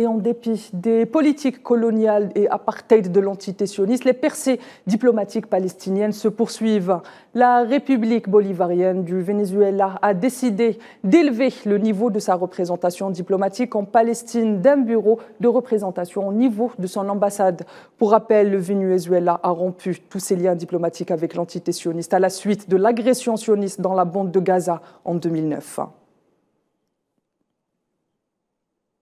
et en dépit des politiques coloniales et apartheid de l'entité sioniste, les percées diplomatiques palestiniennes se poursuivent. La République bolivarienne du Venezuela a décidé d'élever le niveau de sa représentation diplomatique en Palestine d'un bureau de représentation au niveau de son ambassade. Pour rappel, le Venezuela a rompu tous ses liens diplomatiques avec l'entité sioniste à la suite de l'agression sioniste dans la bande de Gaza en 2009.